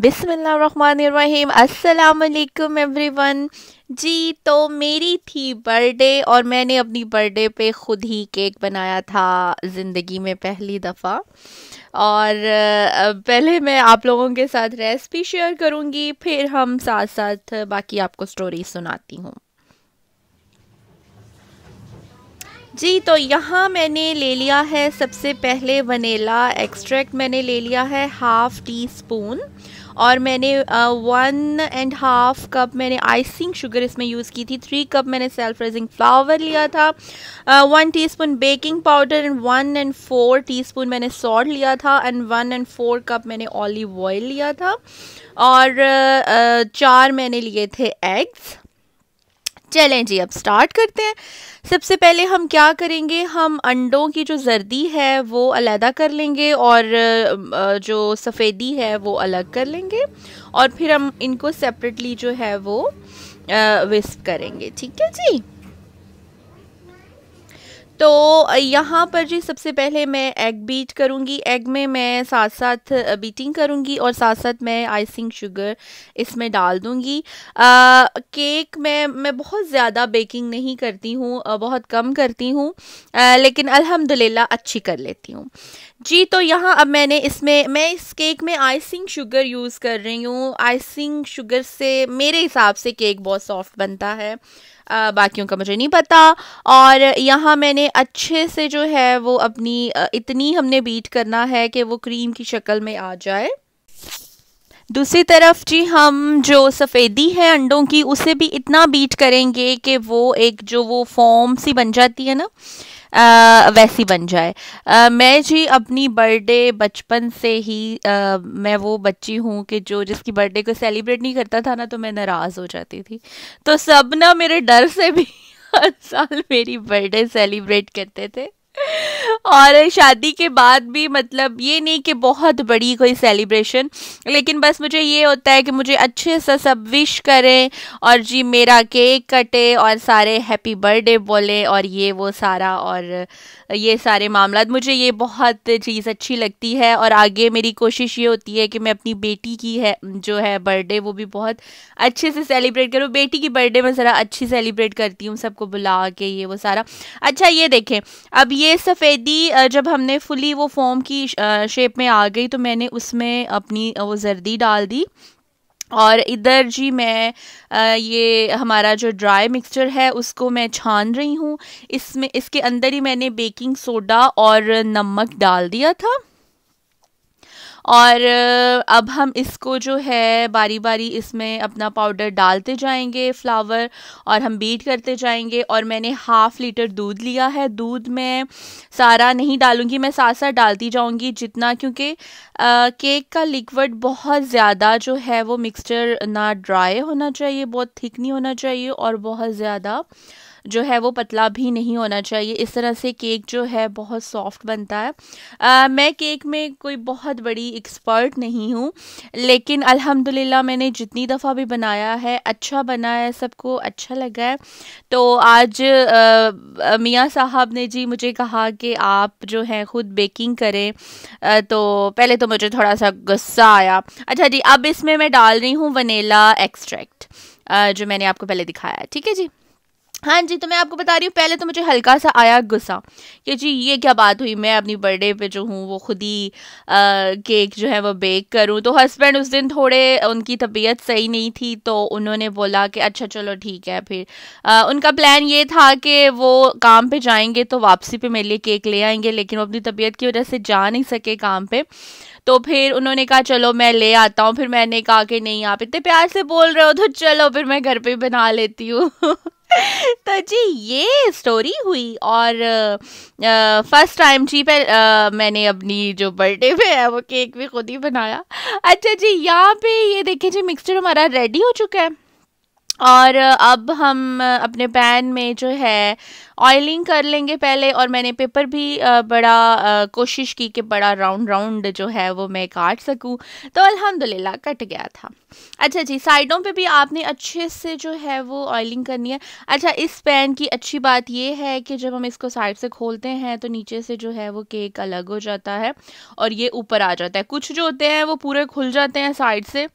बिसमीम every everyone जी तो मेरी थी बर्थडे और मैंने अपनी बर्थडे पे ख़ुद ही केक बनाया था ज़िंदगी में पहली दफ़ा और पहले मैं आप लोगों के साथ रेसिपी शेयर करूँगी फिर हम साथ साथ बाकी आपको स्टोरी सुनाती हूँ जी तो यहाँ मैंने ले लिया है सबसे पहले वनीला एक्सट्रैक्ट मैंने ले लिया है हाफ़ टी स्पून और मैंने वन एंड हाफ कप मैंने आइसिंग शुगर इसमें यूज़ की थी थ्री कप मैंने सेल्फ रेजिंग फ्लावर लिया था one teaspoon baking powder and one and four teaspoon मैंने सॉल्ट लिया था and one and four cup मैंने ऑलिव ऑयल लिया था और uh, चार मैंने लिए थे एग्स चलें जी अब स्टार्ट करते हैं सबसे पहले हम क्या करेंगे हम अंडों की जो जर्दी है वो अलहदा कर लेंगे और जो सफ़ेदी है वो अलग कर लेंगे और फिर हम इनको सेपरेटली जो है वो विस्प करेंगे ठीक है जी तो यहाँ पर जी सबसे पहले मैं एग बीट करूँगी एग में मैं साथ साथ बीटिंग करूँगी और साथ साथ मैं आइसिंग शुगर इसमें डाल दूँगी केक में मैं बहुत ज़्यादा बेकिंग नहीं करती हूँ बहुत कम करती हूँ लेकिन अल्हम्दुलिल्लाह अच्छी कर लेती हूँ जी तो यहाँ अब मैंने इसमें मैं इस केक में आइसिंग शुगर यूज़ कर रही हूँ आइसिंग शुगर से मेरे हिसाब से केक बहुत सॉफ्ट बनता है बाकियों का मुझे नहीं पता और यहाँ मैंने अच्छे से जो है वो अपनी इतनी हमने बीट करना है कि वो क्रीम की शक्ल में आ जाए दूसरी तरफ जी हम जो सफ़ेदी है अंडों की उसे भी इतना बीट करेंगे कि वो एक जो वो फॉर्म सी बन जाती है ना आ, वैसी बन जाए आ, मैं जी अपनी बर्थडे बचपन से ही आ, मैं वो बच्ची हूँ कि जो जिसकी बर्थडे को सेलिब्रेट नहीं करता था ना तो मैं नाराज़ हो जाती थी तो सब ना मेरे डर से भी हर साल मेरी बर्थडे सेलिब्रेट करते थे और शादी के बाद भी मतलब ये नहीं कि बहुत बड़ी कोई सेलिब्रेशन लेकिन बस मुझे ये होता है कि मुझे अच्छे से सब विश करें और जी मेरा केक कटे और सारे हैप्पी बर्थडे बोले और ये वो सारा और ये सारे मामला मुझे ये बहुत चीज़ अच्छी लगती है और आगे मेरी कोशिश ये होती है कि मैं अपनी बेटी की है जो है बर्थडे वो भी बहुत अच्छे से सेलिब्रेट करूँ बेटी की बर्थडे में ज़रा अच्छी सेलिब्रेट करती हूँ सबको बुला के ये वो सारा अच्छा ये देखें अब ये सफ़ेद जर्दी uh, जब हमने फुली वो फॉर्म की शेप uh, में आ गई तो मैंने उसमें अपनी uh, वो जर्दी डाल दी और इधर जी मैं ये हमारा जो ड्राई मिक्सचर है उसको मैं छान रही हूँ इसमें इसके अंदर ही मैंने बेकिंग सोडा और नमक डाल दिया था और अब हम इसको जो है बारी बारी इसमें अपना पाउडर डालते जाएंगे फ्लावर और हम बीट करते जाएंगे और मैंने हाफ़ लीटर दूध लिया है दूध में सारा नहीं डालूँगी मैं साथ साथ डालती जाऊँगी जितना क्योंकि केक का लिक्विड बहुत ज़्यादा जो है वो मिक्सचर ना ड्राई होना चाहिए बहुत थिक नहीं होना चाहिए और बहुत ज़्यादा जो है वो पतला भी नहीं होना चाहिए इस तरह से केक जो है बहुत सॉफ्ट बनता है आ, मैं केक में कोई बहुत बड़ी एक्सपर्ट नहीं हूँ लेकिन अल्हम्दुलिल्लाह मैंने जितनी दफ़ा भी बनाया है अच्छा बना है सबको अच्छा लगा है तो आज मियाँ साहब ने जी मुझे कहा कि आप जो है ख़ुद बेकिंग करें आ, तो पहले तो मुझे थोड़ा सा गुस्सा आया अच्छा जी अब इसमें मैं डाल रही हूँ वनीला एक्सट्रैक्ट जो मैंने आपको पहले दिखाया है ठीक है जी हाँ जी तो मैं आपको बता रही हूँ पहले तो मुझे हल्का सा आया गुस्सा कि जी ये क्या बात हुई मैं अपनी बर्थडे पे जो हूँ वो खुद ही केक जो है वो बेक करूँ तो हस्बैंड उस दिन थोड़े उनकी तबीयत सही नहीं थी तो उन्होंने बोला कि अच्छा चलो ठीक है फिर आ, उनका प्लान ये था कि वो काम पे जाएंगे तो वापसी पे मेरे लिए केक ले आएंगे लेकिन वो अपनी तबीयत की वजह से जा नहीं सके काम पर तो फिर उन्होंने कहा चलो मैं ले आता हूँ फिर मैंने कहा कि नहीं आप इतने प्यार से बोल रहे हो तो चलो फिर मैं घर पर बना लेती हूँ तो जी ये स्टोरी हुई और फर्स्ट टाइम जी पे आ, मैंने अपनी जो बर्थडे पे है वो केक भी खुद ही बनाया अच्छा जी यहाँ पे ये देखिए जी मिक्सचर हमारा रेडी हो चुका है और अब हम अपने पैन में जो है ऑयलिंग कर लेंगे पहले और मैंने पेपर भी बड़ा कोशिश की कि बड़ा राउंड राउंड जो है वो मैं काट सकूं तो अल्हम्दुलिल्लाह कट गया था अच्छा जी साइडों पे भी आपने अच्छे से जो है वो ऑयलिंग करनी है अच्छा इस पैन की अच्छी बात ये है कि जब हम इसको साइड से खोलते हैं तो नीचे से जो है वो केक अलग हो जाता है और ये ऊपर आ जाता है कुछ जो होते हैं वो पूरे खुल जाते हैं साइड से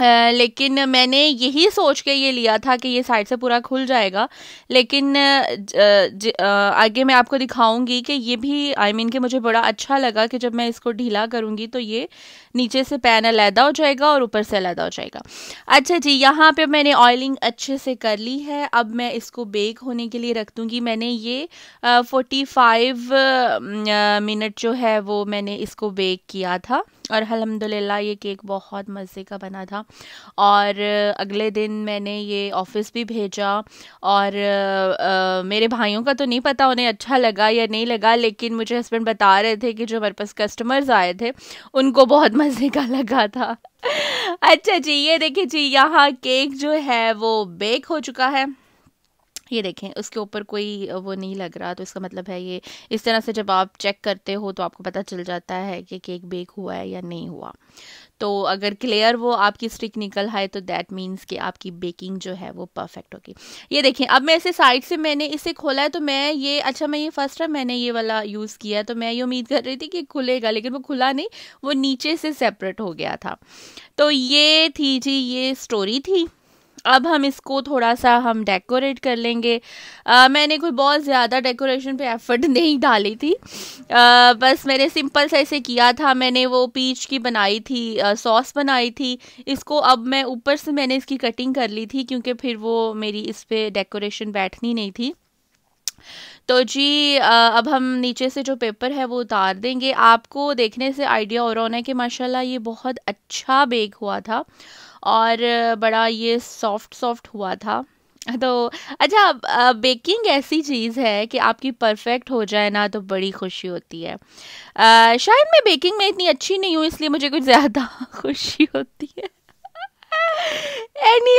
आ, लेकिन मैंने यही सोच के ये लिया था कि ये साइड से पूरा खुल जाएगा लेकिन ज, आ, आगे मैं आपको दिखाऊंगी कि ये भी आई I मीन mean कि मुझे बड़ा अच्छा लगा कि जब मैं इसको ढीला करूँगी तो ये नीचे से पैन अलहदा हो जाएगा और ऊपर से अलहदा हो जाएगा अच्छा जी यहाँ पे मैंने ऑयलिंग अच्छे से कर ली है अब मैं इसको बेक होने के लिए रख दूँगी मैंने ये फोर्टी फाइव मिनट जो है वो मैंने इसको बेक किया था और अलहमदिल्ला ये केक बहुत मज़े का बना था और अगले दिन मैंने ये ऑफिस भी भेजा और आ, आ, मेरे भाइयों का तो नहीं पता उन्हें अच्छा लगा या नहीं लगा लेकिन मुझे हस्बैंड बता रहे थे कि जो हमारे पास कस्टमर्स आए थे उनको बहुत मज़े का लगा था अच्छा जी ये देखिए जी यहाँ केक जो है वो बेक हो चुका है ये देखें उसके ऊपर कोई वो नहीं लग रहा तो इसका मतलब है ये इस तरह से जब आप चेक करते हो तो आपको पता चल जाता है कि केक बेक हुआ है या नहीं हुआ तो अगर क्लियर वो आपकी स्टिक निकल आए तो दैट मीन्स कि आपकी बेकिंग जो है वो परफेक्ट होगी ये देखें अब मैं इसे साइड से मैंने इसे खोला है तो मैं ये अच्छा मैं ये फर्स्ट टाइम मैंने ये वाला यूज़ किया है तो मैं ये उम्मीद कर रही थी कि खुलेगा लेकिन वो खुला नहीं वो नीचे से सेपरेट हो गया था तो ये थी जी ये स्टोरी थी अब हम इसको थोड़ा सा हम डेकोरेट कर लेंगे आ, मैंने कोई बहुत ज़्यादा डेकोरेशन पे एफर्ट नहीं डाली थी आ, बस मैंने सिंपल से ऐसे किया था मैंने वो पीच की बनाई थी आ, सॉस बनाई थी इसको अब मैं ऊपर से मैंने इसकी कटिंग कर ली थी क्योंकि फिर वो मेरी इस पर डेकोरेशन बैठनी नहीं थी तो जी अब हम नीचे से जो पेपर है वो उतार देंगे आपको देखने से आइडिया हो रहा होना है कि माशाल्लाह ये बहुत अच्छा बेक हुआ था और बड़ा ये सॉफ्ट सॉफ्ट हुआ था तो अच्छा बेकिंग ऐसी चीज़ है कि आपकी परफेक्ट हो जाए ना तो बड़ी खुशी होती है आ, शायद मैं बेकिंग में इतनी अच्छी नहीं हूँ इसलिए मुझे कुछ ज़्यादा खुशी होती है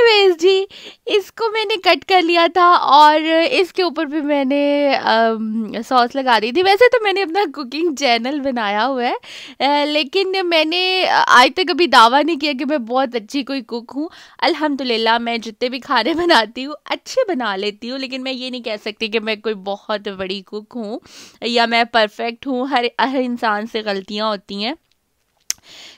वेज जी इसको मैंने कट कर लिया था और इसके ऊपर भी मैंने सॉस लगा दी थी वैसे तो मैंने अपना कुकिंग चैनल बनाया हुआ है लेकिन मैंने आज तक कभी दावा नहीं किया कि मैं बहुत अच्छी कोई कुक हूँ अल्हम्दुलिल्लाह मैं जितने भी खाने बनाती हूँ अच्छे बना लेती हूँ लेकिन मैं ये नहीं कह सकती कि मैं कोई बहुत बड़ी कुक हूँ या मैं परफेक्ट हूँ हर हर इंसान से गलतियाँ होती हैं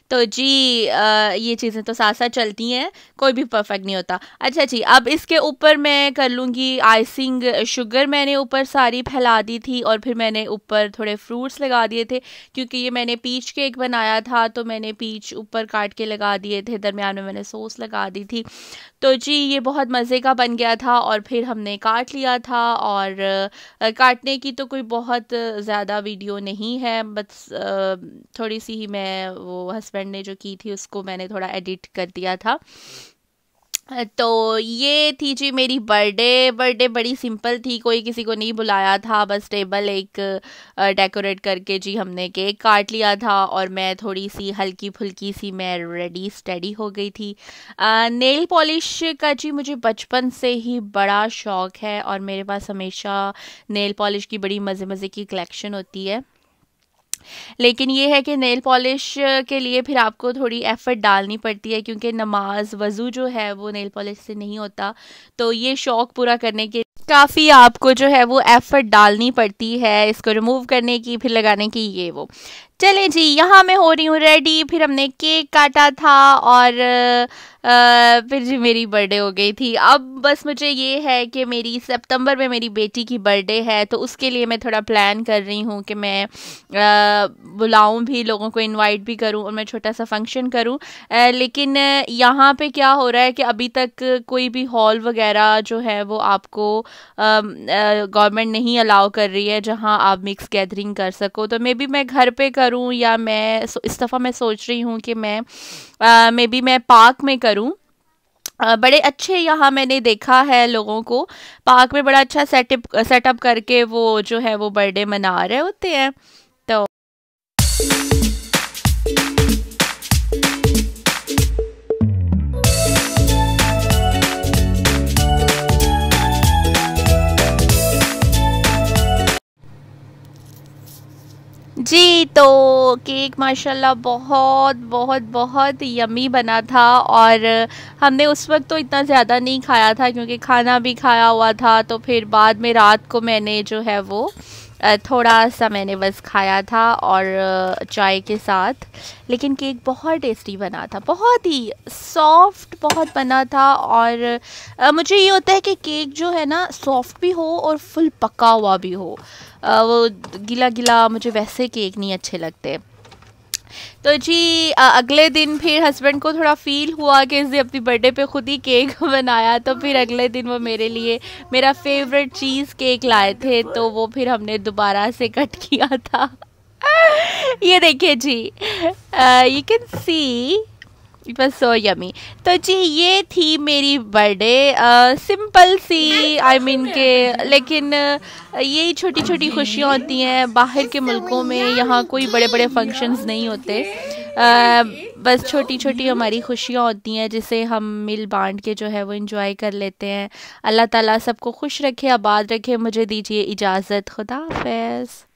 तो जी आ, ये चीज़ें तो साथ साथ चलती हैं कोई भी परफेक्ट नहीं होता अच्छा जी अब इसके ऊपर मैं कर लूँगी आइसिंग शुगर मैंने ऊपर सारी फैला दी थी और फिर मैंने ऊपर थोड़े फ्रूट्स लगा दिए थे क्योंकि ये मैंने पीच केक बनाया था तो मैंने पीच ऊपर काट के लगा दिए थे दरमियान में मैंने सोस लगा दी थी तो जी ये बहुत मज़े का बन गया था और फिर हमने काट लिया था और काटने की तो कोई बहुत ज़्यादा वीडियो नहीं है बस थोड़ी सी ही मैं वो हंस हस्बैंड ने जो की थी उसको मैंने थोड़ा एडिट कर दिया था तो ये थी जी मेरी बर्थडे बर्थडे बड़ी सिंपल थी कोई किसी को नहीं बुलाया था बस टेबल एक डेकोरेट करके जी हमने केक काट लिया था और मैं थोड़ी सी हल्की फुल्की सी मैं रेडी स्टडी हो गई थी आ, नेल पॉलिश का जी मुझे बचपन से ही बड़ा शौक़ है और मेरे पास हमेशा नेल पॉलिश की बड़ी मज़े मज़े की कलेक्शन होती है लेकिन ये है कि नेल पॉलिश के लिए फिर आपको थोड़ी एफ़र्ट डालनी पड़ती है क्योंकि नमाज वज़ू जो है वो नेल पॉलिश से नहीं होता तो ये शौक़ पूरा करने के काफ़ी आपको जो है वो एफ़र्ट डालनी पड़ती है इसको रिमूव करने की फिर लगाने की ये वो चले जी यहाँ मैं हो रही हूँ रेडी फिर हमने केक काटा था और आ, फिर जी मेरी बर्थडे हो गई थी अब बस मुझे ये है कि मेरी सितंबर में मेरी बेटी की बर्थडे है तो उसके लिए मैं थोड़ा प्लान कर रही हूँ कि मैं बुलाऊँ भी लोगों को इनवाइट भी करूँ और मैं छोटा सा फंक्शन करूँ लेकिन यहाँ पे क्या हो रहा है कि अभी तक कोई भी हॉल वगैरह जो है वो आपको गवर्नमेंट नहीं अलाउ कर रही है जहाँ आप मिक्स गैदरिंग कर सको तो मे बी मैं घर पर करूं या मैं इस दफ़ा मैं सोच रही हूं कि मैं मे बी मैं पार्क में करूं बड़े अच्छे यहाँ मैंने देखा है लोगों को पार्क में बड़ा अच्छा सेटअप सेटअप करके वो जो है वो बर्थडे मना रहे होते हैं तो तो केक माशाल्लाह बहुत बहुत बहुत यमी बना था और हमने उस वक्त तो इतना ज़्यादा नहीं खाया था क्योंकि खाना भी खाया हुआ था तो फिर बाद में रात को मैंने जो है वो थोड़ा सा मैंने बस खाया था और चाय के साथ लेकिन केक बहुत टेस्टी बना था बहुत ही सॉफ्ट बहुत बना था और मुझे ये होता है कि केक जो है ना सॉफ्ट भी हो और फुल पका हुआ भी हो वो गीला गीला मुझे वैसे केक नहीं अच्छे लगते तो जी अगले दिन फिर हस्बैंड को थोड़ा फील हुआ कि इसने अपनी बर्थडे पे खुद ही केक बनाया तो फिर अगले दिन वो मेरे लिए मेरा फेवरेट चीज़ केक लाए थे तो वो फिर हमने दोबारा से कट किया था ये देखिए जी यू कैन सी बस सो यमी तो जी ये थी मेरी बर्थडे सिंपल सी आई I मीन mean के लेकिन यही छोटी छोटी खुशियाँ होती हैं बाहर के मुल्कों में यहाँ कोई बड़े बड़े फंक्शंस नहीं होते आ, बस छोटी छोटी हमारी खुशियाँ होती हैं जिसे हम मिल बांट के जो है वो इंजॉय कर लेते हैं अल्लाह ताला सबको खुश रखे आबाद रखे मुझे दीजिए इजाज़त खुदा